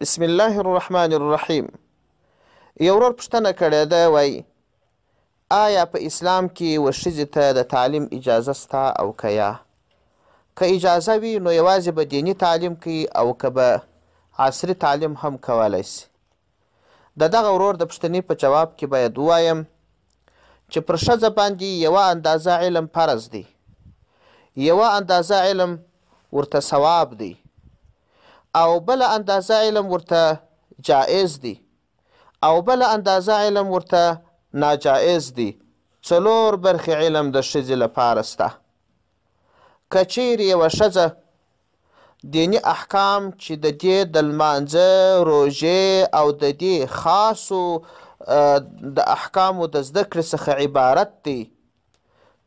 بسم الله الرحمن الرحیم یو ورور پوښتنه کړې ده وایي آیا په اسلام کې و ښځې ته د تعلیم اجازه سته او که یا که اجازه وي نو یوازې به دیني تعلیم کوي او که به عصري تعلیم هم کولی سي د دغه ورور د پوښتنې په جواب کې باید ووایم چې پر ښځه باندې یوه اندازه علم فرض دی یوه اندازه علم ورته ثواب دی او بل اندازه علم ورته جائز دی او بل اندازه علم ورته ناجائز دی څلور برخې علم د ښځې لپاره سته که چیرې یوه ښځه دیني احکام چې د دې د لمانځه روژې او د دې خاصو د احکامو د زده کړې څخه عبارت دی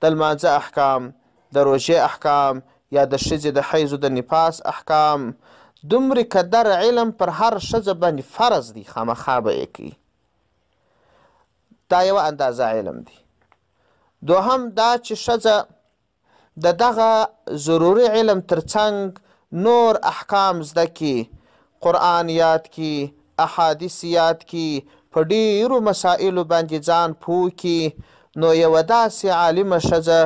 د لمانځه احکام د روژې احکام یا د ښځې د حیزو د نفاس احکام دومره قدر علم پر هر ښځه باندې فرض دی خامخا به یې کوي دا یوه اندازه علم دی دوهم دا چې ښځه د دغه ضروري علم ترڅنګ نور احکام زده کی قرآن یاد کی احادیث یاد کی په ډیرو مسائلو باندې ځان پوه کی نو یوه داسې عالمه ښځه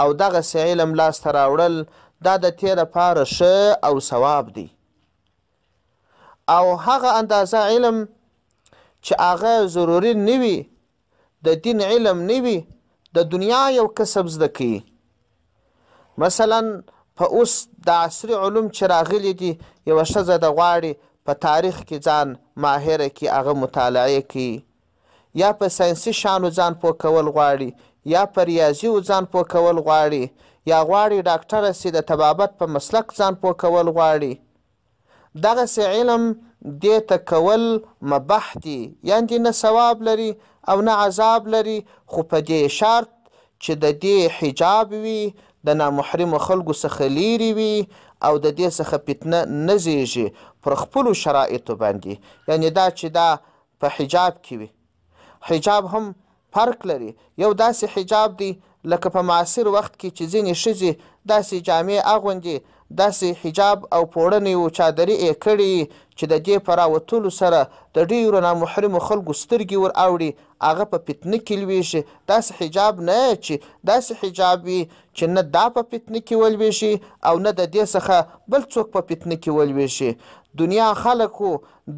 او دغسې علم لاسته راوړل دا د تېره پاره ښه او ثواب دی او هغه اندازه علم چې هغه ضروري نه وي د دین علم نه وي د دنیا یو کسب زده کوي مثلا په اوس د عصري علوم چې راغلي دي یوه ښځه د غواړي په تاریخ کې ځان ماهره کې هغه مطالعه کوي یا په ساینسي شانو ځان پوه کول غواړي یا په ریاضي ځان پوه کول غواړي یا غواړي ډاکټره سي د طبابت په مسلک ځان پوه کول غواړي دغسې علم دې ته کول مبح دي یعنې نه ثواب لري او نه عذاب لري خو په دې شرط چې د دې حجاب وي د نامحرمو خلکو څخه لیرې وي او د دې څخه فتنه نه زیږي پر خپلو شرایطو باندې یعنی دا چې دا په حجاب کې وي حجاب هم فرق لري یو داسې حجاب دی لکه په معاصر وخت کې چې ځینې ښځې داسې جامې اغوندي داسې حجاب او پوړنې و چادرې یې کړې چې د دې په راوتلو سره د ډېرو نامحرمو خلکو سترګې ور اوړي هغه په فتنه کې لویږي داسې حجاب نه چې داسې حجاب وي چې نه دا په فتنه کې ولویږي او نه د دې څخه بل څوک په فتنه کې ولویږي دنیا خلکو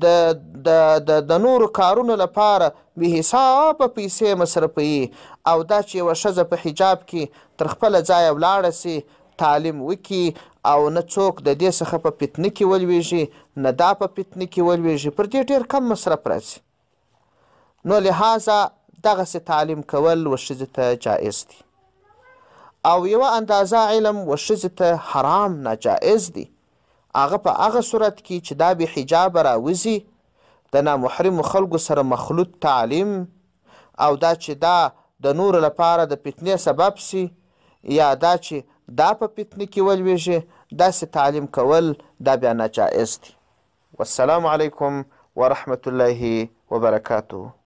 د د د د نورو کارونو لپاره به حساب پیسې مصرفوي او دا چې یوه ښځه په حجاب کې تر خپله ځایه ولاړه سي تعلیم وکړي او نه څوک د دې څخه په فتنه کې ولویږي نه دا په فتنه کې ولویږي پر دې ډېر کم مصرف راځي نو لهذا دغسې تعلیم کول و ښځې ته جایز دي او یوه اندازه علم و ښځې ته حرام ناجایز دي هغه په هغه صورت کې چې دا بې حجابه راوځي د نامحرمو خلکو سره مخلوط تعلیم او دا چې دا د نورو لپاره د فتنې سبب سي یا دا چې دا په فتنه کې ولویږي داسې تعلیم کول دا بیا ناجایز دي والسلام علیکم ورحمة الله وبرکاته